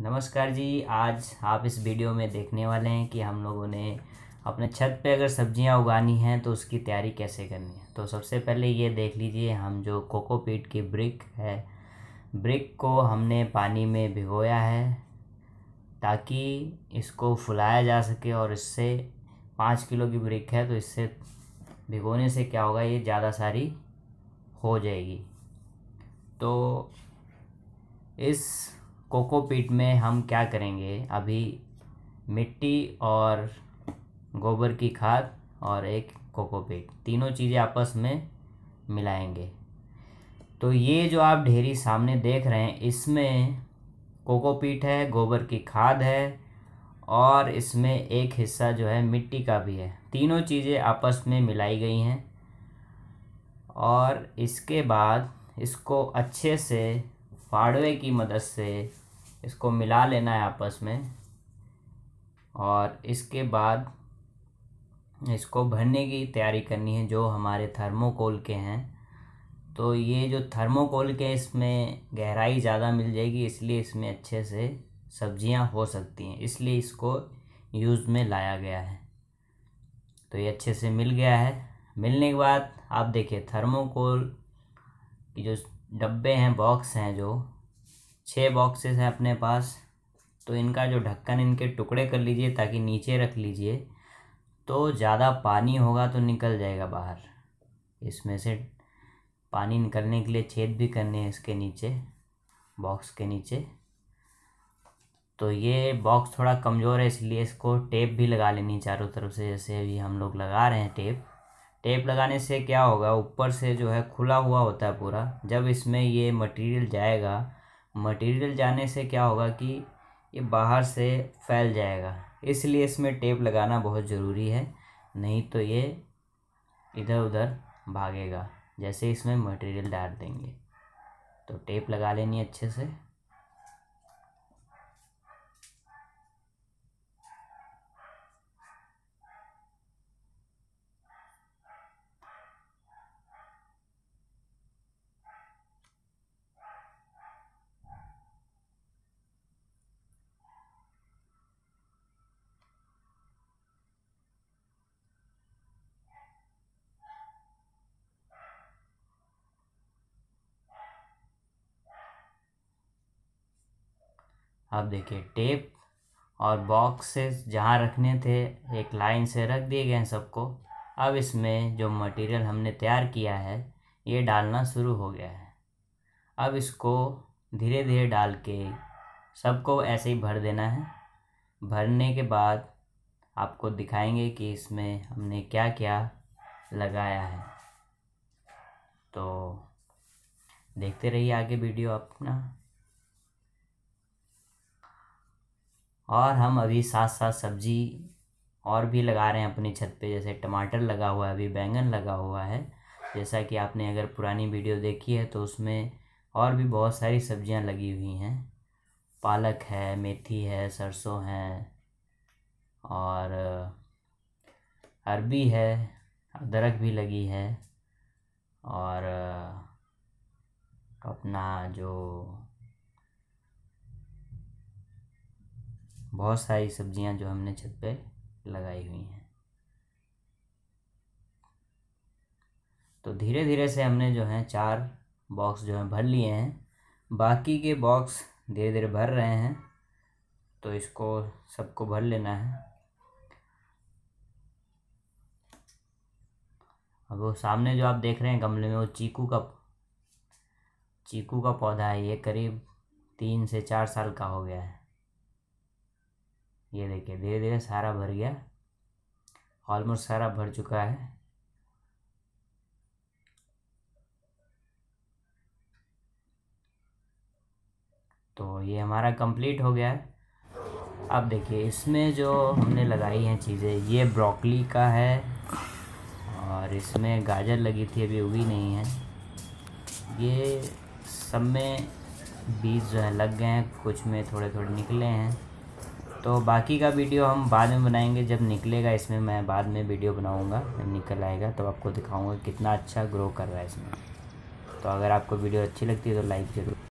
नमस्कार जी आज आप इस वीडियो में देखने वाले हैं कि हम लोगों ने अपने छत पे अगर सब्जियां उगानी हैं तो उसकी तैयारी कैसे करनी है तो सबसे पहले ये देख लीजिए हम जो कोकोपीट की ब्रिक है ब्रिक को हमने पानी में भिगोया है ताकि इसको फुलाया जा सके और इससे पाँच किलो की ब्रिक है तो इससे भिगोने से क्या होगा ये ज़्यादा सारी हो जाएगी तो इस कोकोपीट में हम क्या करेंगे अभी मिट्टी और गोबर की खाद और एक कोकोपीट तीनों चीज़ें आपस में मिलाएंगे तो ये जो आप ढेरी सामने देख रहे हैं इसमें कोकोपीट है गोबर की खाद है और इसमें एक हिस्सा जो है मिट्टी का भी है तीनों चीज़ें आपस में मिलाई गई हैं और इसके बाद इसको अच्छे से फाड़वे की मदद से इसको मिला लेना है आपस में और इसके बाद इसको भरने की तैयारी करनी है जो हमारे थर्मोकोल के हैं तो ये जो थर्मोकोल के इसमें गहराई ज़्यादा मिल जाएगी इसलिए इसमें अच्छे से सब्जियां हो सकती हैं इसलिए इसको यूज़ में लाया गया है तो ये अच्छे से मिल गया है मिलने के बाद आप देखिए थर्मोकोल की जो डब्बे हैं बॉक्स हैं जो छः बॉक्सेस हैं अपने पास तो इनका जो ढक्कन इनके टुकड़े कर लीजिए ताकि नीचे रख लीजिए तो ज़्यादा पानी होगा तो निकल जाएगा बाहर इसमें से पानी निकलने के लिए छेद भी करने हैं इसके नीचे बॉक्स के नीचे तो ये बॉक्स थोड़ा कमज़ोर है इसलिए इसको टेप भी लगा लेनी चारों तरफ से जैसे अभी हम लोग लगा रहे हैं टेप टेप लगाने से क्या होगा ऊपर से जो है खुला हुआ होता है पूरा जब इसमें ये मटेरियल जाएगा मटेरियल जाने से क्या होगा कि ये बाहर से फैल जाएगा इसलिए इसमें टेप लगाना बहुत ज़रूरी है नहीं तो ये इधर उधर भागेगा जैसे इसमें मटेरियल डाल देंगे तो टेप लगा लेनी अच्छे से अब देखिए टेप और बॉक्सेस जहाँ रखने थे एक लाइन से रख दिए गए हैं सबको अब इसमें जो मटेरियल हमने तैयार किया है ये डालना शुरू हो गया है अब इसको धीरे धीरे डाल के सबको ऐसे ही भर देना है भरने के बाद आपको दिखाएंगे कि इसमें हमने क्या क्या लगाया है तो देखते रहिए आगे वीडियो अपना और हम अभी साथ साथ सब्जी और भी लगा रहे हैं अपनी छत पे जैसे टमाटर लगा हुआ है अभी बैंगन लगा हुआ है जैसा कि आपने अगर पुरानी वीडियो देखी है तो उसमें और भी बहुत सारी सब्जियां लगी हुई हैं पालक है मेथी है सरसों है और अरबी है अदरक भी लगी है और अपना जो बहुत सारी सब्जियां जो हमने छत पे लगाई हुई हैं तो धीरे धीरे से हमने जो है चार बॉक्स जो है भर लिए हैं बाकी के बॉक्स धीरे धीरे भर रहे हैं तो इसको सबको भर लेना है अब वो सामने जो आप देख रहे हैं गमले में वो चीकू का चीकू का पौधा है ये करीब तीन से चार साल का हो गया है ये देखिए धीरे धीरे सारा भर गया ऑलमोस्ट सारा भर चुका है तो ये हमारा कंप्लीट हो गया है अब देखिए इसमें जो हमने लगाई हैं चीज़ें ये ब्रोकली का है और इसमें गाजर लगी थी अभी उगी नहीं है ये सब में बीज जो है लग गए हैं कुछ में थोड़े थोड़े निकले हैं तो बाकी का वीडियो हम बाद में बनाएंगे जब निकलेगा इसमें मैं बाद में वीडियो बनाऊंगा जब निकल आएगा तब तो आपको दिखाऊंगा कितना अच्छा ग्रो कर रहा है इसमें तो अगर आपको वीडियो अच्छी लगती है तो लाइक जरूर